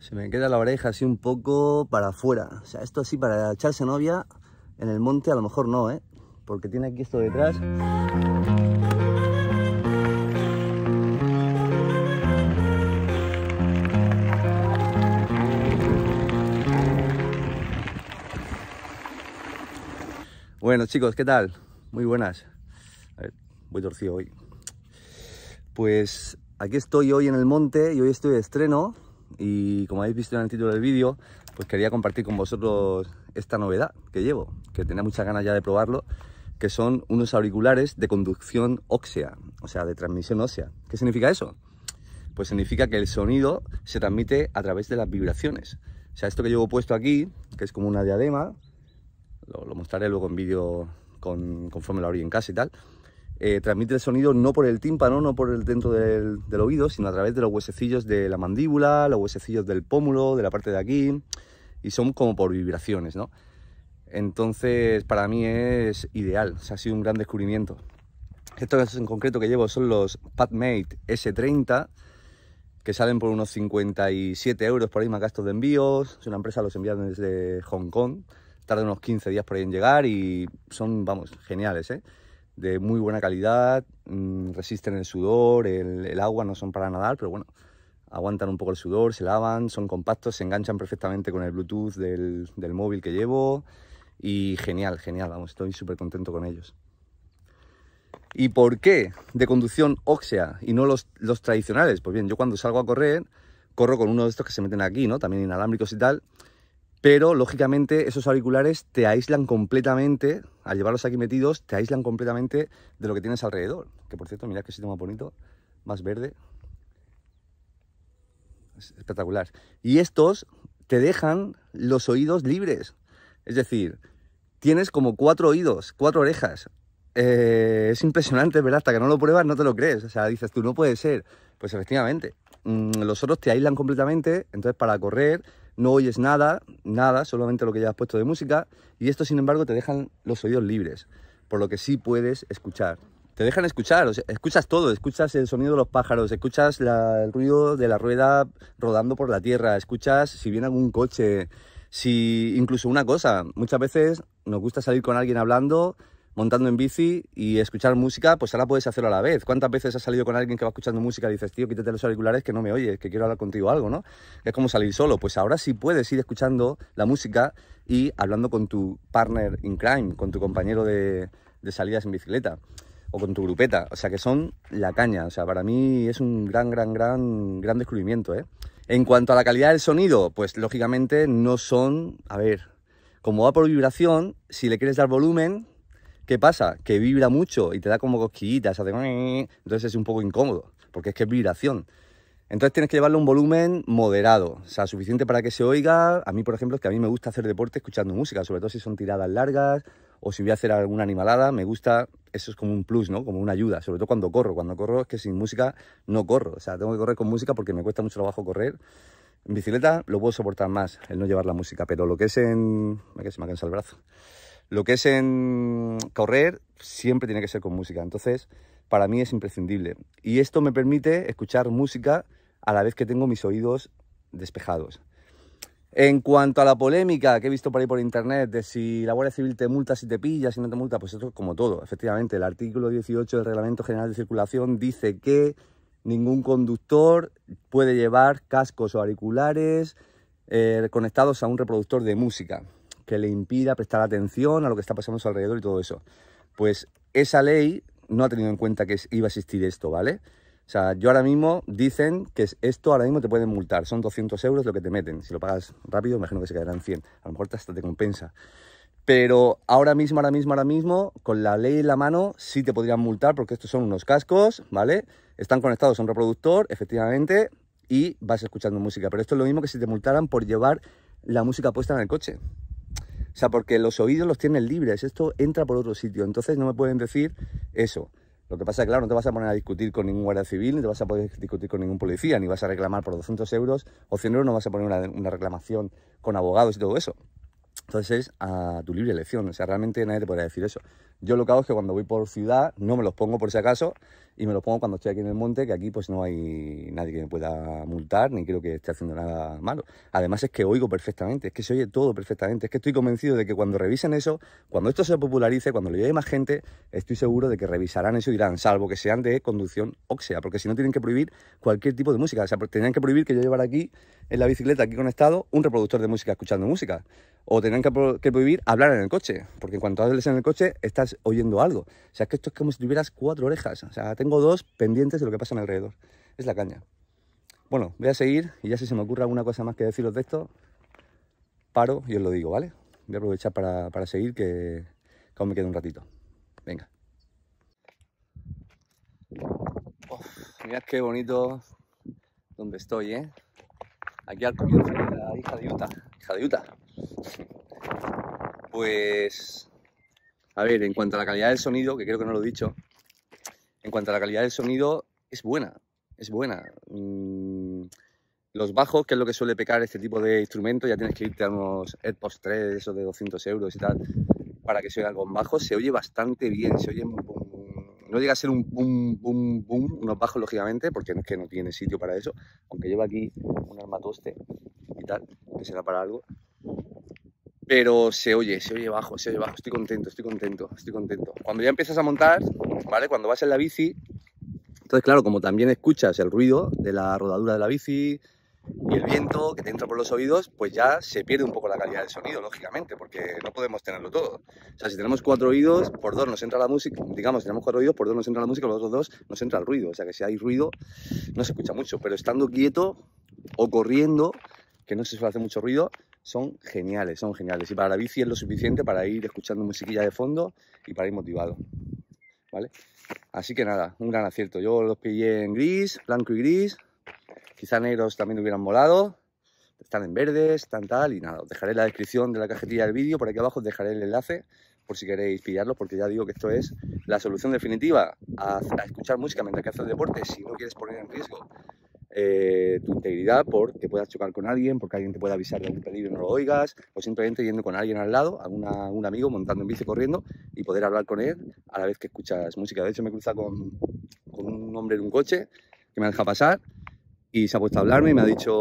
se me queda la oreja así un poco para afuera. O sea, esto así para echarse novia en el monte a lo mejor no, ¿eh? Porque tiene aquí esto detrás. Bueno chicos, ¿qué tal? Muy buenas. A ver, voy torcido hoy. Pues aquí estoy hoy en el monte y hoy estoy de estreno y como habéis visto en el título del vídeo, pues quería compartir con vosotros esta novedad que llevo, que tenía muchas ganas ya de probarlo, que son unos auriculares de conducción ósea, o sea, de transmisión ósea. ¿Qué significa eso? Pues significa que el sonido se transmite a través de las vibraciones. O sea, esto que llevo puesto aquí, que es como una diadema, lo, mostraré luego en vídeo conforme lo abrí en casa y tal, eh, transmite el sonido no por el tímpano, no por el dentro del, del, oído, sino a través de los huesecillos de la mandíbula, los huesecillos del pómulo, de la parte de aquí, y son como por vibraciones, ¿no? Entonces, para mí es ideal, o ha sido un gran descubrimiento. Estos en concreto que llevo son los Padmate S30, que salen por unos 57 euros por ahí más gastos de envíos. Es una empresa, los envían desde Hong Kong. Tarda unos 15 días por ahí en llegar y son, vamos, geniales, ¿eh? de muy buena calidad, mm, resisten el sudor, el, agua, no son para nadar, pero bueno, aguantan un poco el sudor, se lavan, son compactos, se enganchan perfectamente con el Bluetooth del, móvil que llevo y genial, genial, vamos, estoy súper contento con ellos. ¿Y por qué de conducción óxea y no los, los tradicionales? Pues bien, yo cuando salgo a correr, corro con uno de estos que se meten aquí, ¿no? También inalámbricos y tal, pero lógicamente esos auriculares te aíslan completamente al llevarlos aquí metidos te aíslan completamente de lo que tienes alrededor. Que por cierto, mira qué sitio más bonito, más verde. espectacular. Y estos te dejan los oídos libres. Es decir, tienes como cuatro oídos, cuatro orejas. Eh, es impresionante, ¿verdad? Hasta que no lo pruebas no te lo crees. O sea, dices tú, no puede ser. Pues efectivamente, mm, los otros te aíslan completamente, entonces para correr no oyes nada, nada, solamente lo que ya has puesto de música, y esto sin embargo te dejan los oídos libres, por lo que sí puedes escuchar. Te dejan escuchar, escuchas todo, escuchas el sonido de los pájaros, escuchas el ruido de la rueda rodando por la tierra, escuchas si viene algún coche, si incluso una cosa, muchas veces nos gusta salir con alguien hablando montando en bici y escuchar música, pues ahora puedes hacerlo a la vez. ¿Cuántas veces has salido con alguien que va escuchando música y dices, tío, quítate los auriculares que no me oyes, que quiero hablar contigo algo, ¿no? Es como salir solo. Pues ahora sí puedes ir escuchando la música y hablando con tu partner in crime, con tu compañero de, salidas en bicicleta o con tu grupeta. O sea que son la caña. O sea, para mí es un gran, gran, gran, gran descubrimiento, ¿eh? En cuanto a la calidad del sonido, pues lógicamente no son, a ver, como va por vibración, si le quieres dar volumen, ¿Qué pasa? Que vibra mucho y te da como cosquillitas, hace... entonces es un poco incómodo, porque es que es vibración. Entonces tienes que llevarle un volumen moderado, o sea, suficiente para que se oiga. A mí, por ejemplo, es que a mí me gusta hacer deporte escuchando música, sobre todo si son tiradas largas o si voy a hacer alguna animalada, me gusta, eso es como un plus, ¿no? Como una ayuda, sobre todo cuando corro. Cuando corro es que sin música no corro, o sea, tengo que correr con música porque me cuesta mucho trabajo correr. En bicicleta lo puedo soportar más, el no llevar la música, pero lo que es en... que se me ha cansado el brazo lo que es en correr siempre tiene que ser con música. Entonces, para mí es imprescindible. Y esto me permite escuchar música a la vez que tengo mis oídos despejados. En cuanto a la polémica que he visto por ahí por internet de si la Guardia Civil te multa, si te pilla, si no te multa, pues esto como todo. Efectivamente, el artículo 18 del Reglamento General de Circulación dice que ningún conductor puede llevar cascos o auriculares eh, conectados a un reproductor de música que le impida prestar atención a lo que está pasando a su alrededor y todo eso. Pues esa ley no ha tenido en cuenta que iba a existir esto, ¿vale? O sea, yo ahora mismo dicen que esto ahora mismo te pueden multar. Son 200 euros lo que te meten. Si lo pagas rápido, imagino que se quedarán 100. A lo mejor hasta te compensa. Pero ahora mismo, ahora mismo, ahora mismo, con la ley en la mano, sí te podrían multar porque estos son unos cascos, ¿vale? Están conectados a un reproductor, efectivamente, y vas escuchando música. Pero esto es lo mismo que si te multaran por llevar la música puesta en el coche. O sea, porque los oídos los tienen libres, esto entra por otro sitio, entonces no me pueden decir eso. Lo que pasa es que, claro, no te vas a poner a discutir con ningún guardia civil, ni te vas a poder discutir con ningún policía, ni vas a reclamar por 200 euros o 100 euros, no vas a poner una, una reclamación con abogados y todo eso. Entonces es a tu libre elección, o sea, realmente nadie te podrá decir eso. Yo lo que hago es que cuando voy por ciudad no me los pongo por si acaso y me los pongo cuando estoy aquí en el monte, que aquí pues no hay nadie que me pueda multar, ni creo que esté haciendo nada malo. Además es que oigo perfectamente, es que se oye todo perfectamente, es que estoy convencido de que cuando revisen eso, cuando esto se popularice, cuando lo llegue más gente, estoy seguro de que revisarán eso y dirán, salvo que sean de conducción óxea, porque si no tienen que prohibir cualquier tipo de música, o sea, pues, tendrían que prohibir que yo llevara aquí en la bicicleta, aquí conectado, un reproductor de música escuchando música o tendrán que, prohibir hablar en el coche, porque en cuanto hables en el coche estás oyendo algo. O sea, que esto es como si tuvieras cuatro orejas. O sea, tengo dos pendientes de lo que pasa en alrededor. Es la caña. Bueno, voy a seguir y ya si se me ocurre alguna cosa más que deciros de esto, paro y os lo digo, ¿vale? Voy a aprovechar para, seguir que, aún me queda un ratito. Venga. mirad qué bonito donde estoy, ¿eh? Aquí al comienzo de la hija de Utah. Hija de Utah. Pues, a ver, en cuanto a la calidad del sonido, que creo que no lo he dicho, en cuanto a la calidad del sonido, es buena, es buena. Mm, los bajos, que es lo que suele pecar este tipo de instrumento, ya tienes que irte a unos AirPods 3, esos de 200 euros y tal, para que se oiga en bajos, se oye bastante bien, se oye... No llega a ser un boom, boom, boom, unos bajos, lógicamente, porque no es que no tiene sitio para eso, aunque lleva aquí un armatoste y tal, que será para algo, pero se oye, se oye bajo, se oye bajo, estoy contento, estoy contento, estoy contento. Cuando ya empiezas a montar, ¿vale? Cuando vas en la bici, entonces claro, como también escuchas el ruido de la rodadura de la bici y el viento que te entra por los oídos, pues ya se pierde un poco la calidad del sonido, lógicamente, porque no podemos tenerlo todo. O sea, si tenemos cuatro oídos, por dos nos entra la música, digamos, si tenemos cuatro oídos, por dos nos entra la música, los otros dos nos entra el ruido. O sea, que si hay ruido, no se escucha mucho, pero estando quieto o corriendo, que no se suele hacer mucho ruido, son geniales, son geniales. Y para la bici es lo suficiente para ir escuchando musiquilla de fondo y para ir motivado. ¿Vale? Así que nada, un gran acierto. Yo los pillé en gris, blanco y gris. Quizá negros también hubieran volado Están en verdes, están tal y nada. Os dejaré la descripción de la cajetilla del vídeo. Por aquí abajo os dejaré el enlace por si queréis pillarlo, porque ya digo que esto es la solución definitiva a, escuchar música mientras que haces deporte si no quieres poner en riesgo eh, tu integridad por que puedas chocar con alguien, porque alguien te pueda avisar de algún peligro y no lo oigas, o simplemente yendo con alguien al lado, alguna, un amigo montando en bici corriendo y poder hablar con él a la vez que escuchas música. De hecho, me cruza con, con un hombre en un coche que me deja pasar y se ha puesto a hablarme y me ha dicho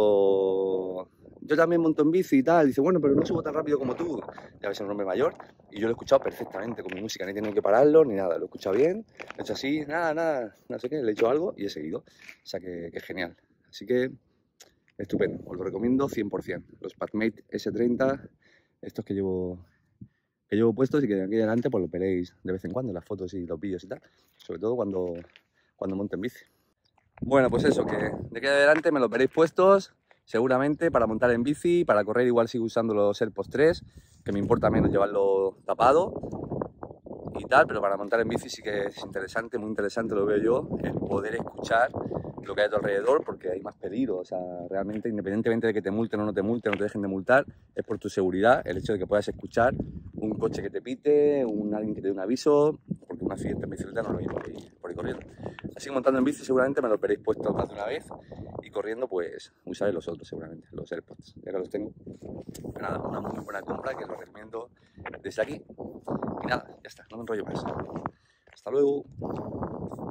yo también monto en bici y tal. Dice, bueno, pero no subo tan rápido como tú. Ya ves, es un hombre mayor. Y yo lo he escuchado perfectamente con mi música, ni he que pararlo ni nada. Lo he escuchado bien, he hecho así, nada, nada, no sé qué, le he hecho algo y he seguido. O sea que, es genial. Así que estupendo, os lo recomiendo 100%. Los Padmate S30, estos que llevo que llevo puestos y que de aquí adelante pues lo veréis de vez en cuando, las fotos y los vídeos y tal, sobre todo cuando, cuando en bici. Bueno, pues eso, que de aquí adelante me los veréis puestos, seguramente para montar en bici, para correr igual sigo usando los AirPods 3, que me importa menos llevarlo tapado y tal, pero para montar en bici sí que es interesante, muy interesante lo veo yo, el poder escuchar lo que hay a tu alrededor porque hay más peligro, o sea, realmente independientemente de que te multen o no te multen, no te dejen de multar, es por tu seguridad, el hecho de que puedas escuchar un coche que te pite, un alguien que te dé un aviso, porque un accidente en bicicleta no lo mismo por ir corriendo. Sigo montando en bici seguramente me lo veréis puesto más de una vez y corriendo pues usaré los otros seguramente, los AirPods, ya que los tengo. Pero nada, una muy buena compra que os recomiendo desde aquí. Y nada, ya está, no me enrollo más. Hasta luego.